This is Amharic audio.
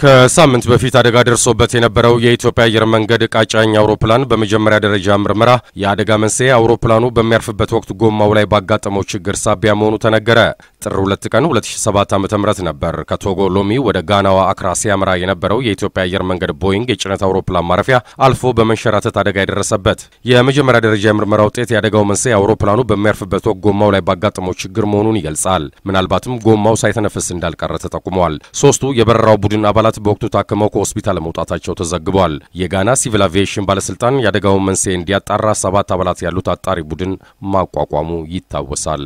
ከሳምንት በፊት አደጋ ደርሶበት የነበረው የኢትዮጵያ አየር መንገድ ዕቃ ጫኝ አውሮፕላን በመጀመሪያ ደረጃ ምርመራ የአደጋ መንስኤ አውሮፕላኑ በሚያርፍበት ወቅት ጎማው ላይ ባጋጠመው ችግር ሳቢያ መሆኑ ተነገረ። ጥር 2 ቀን 2007 ዓ.ም ነበር ከቶጎ ሎሚ ወደ ጋናዋ አክራ ሲያመራ የነበረው የኢትዮጵያ አየር መንገድ ቦይንግ የጭነት አውሮፕላን ማረፊያ አልፎ በመንሸራተት አደጋ የደረሰበት። የመጀመሪያ ደረጃ የምርመራ ውጤት የአደጋው መንስኤ አውሮፕላኑ በሚያርፍበት ወቅት ጎማው ላይ ባጋጠመው ችግር መሆኑን ይገልጻል። ምናልባትም ጎማው ሳይተነፍስ እንዳልቀረ ተጠቁሟል። ሶስቱ የበረራው ቡድን አባላት አባላት በወቅቱ ታክመው ከሆስፒታል መውጣታቸው ተዘግቧል። የጋና ሲቪል አቪዬሽን ባለስልጣን የአደጋውን መንስኤ እንዲያጣራ ሰባት አባላት ያሉት አጣሪ ቡድን ማቋቋሙ ይታወሳል።